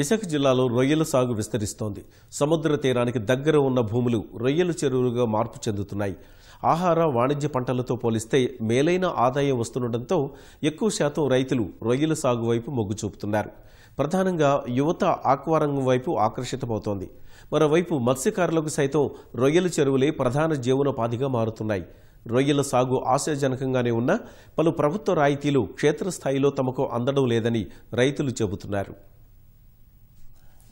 విశాఖ జిల్లాలో రొయ్యల సాగు విస్తరిస్తోంది సముద్ర తీరానికి దగ్గర ఉన్న భూములు రొయ్యల చెరువులుగా మార్పు చెందుతున్నాయి ఆహార వాణిజ్య పంటలతో పోలిస్తే మేలైన ఆదాయం వస్తుండటంతో ఎక్కువ శాతం రైతులు రొయ్యల సాగు వైపు మొగ్గు చూపుతున్నారు ప్రధానంగా యువత ఆక్వారంగం వైపు ఆకర్షితమవుతోంది మరోవైపు మత్స్యకారులకు సైతం రొయ్యల చెరువులే ప్రధాన జీవనోపాధిగా మారుతున్నాయి రొయ్యల సాగు ఆశాజనకంగానే ఉన్న పలు ప్రభుత్వ రాయితీలు క్షేత్రస్థాయిలో తమకు అందడం లేదని రైతులు చెబుతున్నారు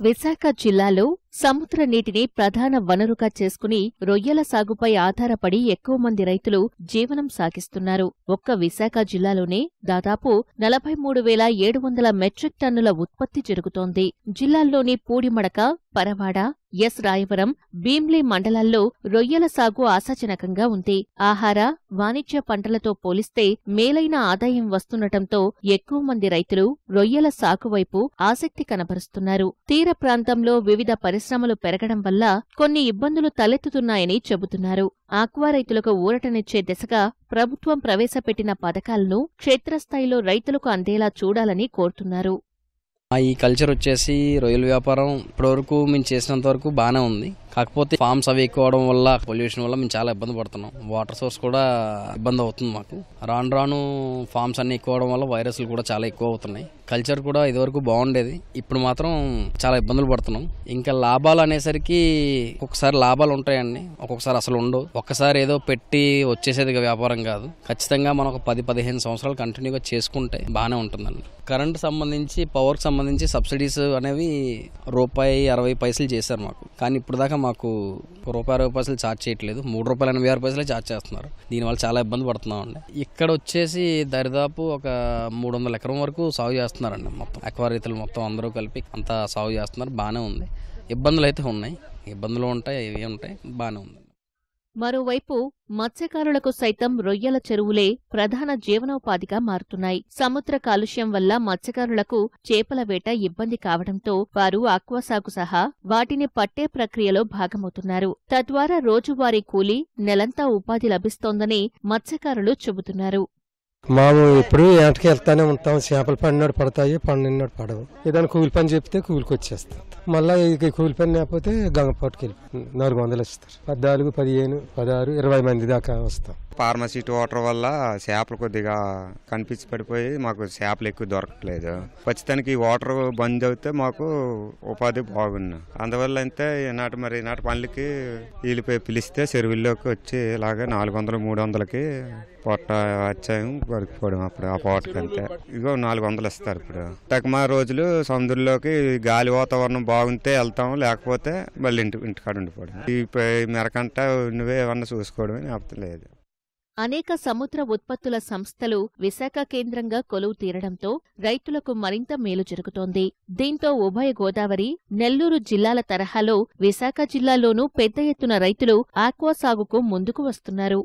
విశాఖ జిల్లాలో సముద్ర నీటిని ప్రధాన వనరుగా చేసుకుని రొయ్యల సాగుపై ఆధారపడి ఎక్కువ మంది రైతులు జీవనం సాగిస్తున్నారు ఒక్క విశాఖ జిల్లాలోనే దాదాపు నలభై మూడు వేల ఏడు వందల మెట్రిక్ టన్నుల ఉత్పత్తి జరుగుతోంది జిల్లాల్లోని పూడిమడక పరవాడ ఎస్ రాయవరం భీమ్లీ మండలాల్లో రొయ్యల సాగు ఆశాజనకంగా ఉంది ఆహార వాణిజ్య పంటలతో పోలిస్తే మేలైన ఆదాయం వస్తుండటంతో ఎక్కువ మంది రైతులు రొయ్యల సాగు వైపు ఆసక్తి కనబరుస్తున్నారు తీర ప్రాంతంలో వివిధ పరిస్థితులు పరిశ్రమలు పెరగడం వల్ల కొన్ని ఇబ్బందులు తలెత్తుతున్నాయని చెబుతున్నారు ఆక్వా రైతులకు ఊరటనిచ్చే దిశగా ప్రభుత్వం ప్రవేశపెట్టిన పథకాలను క్షేత్రస్థాయిలో రైతులకు అందేలా చూడాలని కోరుతున్నారు ఈ కల్చర్ వచ్చేసి రొయ్యల వ్యాపారం ఇప్పటివరకు మేము చేసినంత వరకు బాగానే ఉంది కాకపోతే ఫామ్స్ అవి ఎక్కువ అవడం వల్ల పొల్యూషన్ వల్ల మేము చాలా ఇబ్బంది పడుతున్నాం వాటర్ సోర్స్ కూడా ఇబ్బంది అవుతుంది మాకు రాను రాను ఫామ్స్ అన్ని ఎక్కువ అవడం వల్ల వైరస్లు కూడా చాలా ఎక్కువ అవుతున్నాయి కల్చర్ కూడా ఇదివరకు బాగుండేది ఇప్పుడు మాత్రం చాలా ఇబ్బందులు పడుతున్నాం ఇంకా లాభాలు అనేసరికి ఒక్కొక్కసారి లాభాలు ఉంటాయండి ఒక్కొక్కసారి అసలు ఉండవు ఒక్కసారి ఏదో పెట్టి వచ్చేసేది వ్యాపారం కాదు ఖచ్చితంగా మనం ఒక పది పదిహేను సంవత్సరాలు కంటిన్యూగా చేసుకుంటే బాగానే ఉంటుందండి కరెంట్ సంబంధించి పవర్కి సంబంధించి సబ్సిడీస్ అనేవి రూపాయి అరవై పైసలు చేశారు మాకు కానీ ఇప్పుడు దాకా మాకు రూపాయి అరవై పైసలు ఛార్జ్ చేయట్లేదు మూడు రూపాయలు ఎనభై ఆరు పైసలే ఛార్జ్ చేస్తున్నారు దీనివల్ల చాలా ఇబ్బంది అండి ఇక్కడ వచ్చేసి దరిదాపు ఒక మూడు వందల ఎకరం వరకు సాగు చేస్తున్నారండి మొత్తం ఎక్కువ మొత్తం అందరూ కలిపి అంతా సాగు చేస్తున్నారు బాగానే ఉంది ఇబ్బందులు అయితే ఉన్నాయి ఇబ్బందులు ఉంటాయి ఇవి ఉంటాయి బాగానే ఉంది మరోవైపు మత్స్యకారులకు సైతం రొయ్యల చెరువులే ప్రధాన జీవనోపాధిగా మారుతున్నాయి సముద్ర కాలుష్యం వల్ల మత్స్యకారులకు చేపల వేట ఇబ్బంది కావడంతో వారు ఆక్వాసాగు సహా వాటిని పట్టే ప్రక్రియలో భాగమవుతున్నారు తద్వారా రోజువారీ కూలీ నెలంతా ఉపాధి లభిస్తోందని మత్స్యకారులు చెబుతున్నారు మాము ఎప్పుడు వెనక్కి వెళ్తానే ఉంటాం చేపలు పడినాడు పడతాయి పండినాడు పడవు ఏదైనా కూలి పని చెప్తే కూలికి వచ్చేస్తాం మళ్ళీ కూలి పని లేకపోతే గంగపాటుకి వెళ్ళిపోతుంది నాలుగు వందలు వస్తారు పద్నాలుగు పదిహేను పదహారు ఇరవై మంది దాకా వస్తాం ఫార్మసీ వాటర్ వల్ల చేపలు కొద్దిగా కనిపించి పడిపోయి మాకు చేపలు ఎక్కువ దొరకట్లేదు ఖచ్చితానికి ఈ వాటర్ బంద్ అవుతే మాకు ఉపాధి బాగుంది అందువల్ల అయితే ఈనాటి మరి ఈనాటి పనులకి వీళ్ళు పిలిస్తే చెరువుల్లోకి వచ్చి ఇలాగ నాలుగు వందలు మూడు వందలకి పొట్ట వచ్చాము పడిపోవడం అప్పుడు ఆ పూటకంతే ఇగో నాలుగు వందలు ఇస్తారు ఇప్పుడు తక్కువ రోజులు సముద్రంలోకి గాలి వాతావరణం బాగుంటే వెళ్తాం లేకపోతే మళ్ళీ ఇంటి ఇంటికాడ ఉండిపోవడం ఈ మెరకంట నువ్వే ఏమన్నా చూసుకోవడమే జ్ఞాపకం అనేక సముద్ర ఉత్పత్తుల సంస్థలు విశాఖ కేంద్రంగా కొలువు తీరడంతో రైతులకు మరింత మేలు జరుగుతోంది దీంతో ఉభయ గోదావరి నెల్లూరు జిల్లాల తరహాలో విశాఖ జిల్లాలోనూ పెద్ద ఎత్తున రైతులు ఆక్వా సాగుకు ముందుకు వస్తున్నారు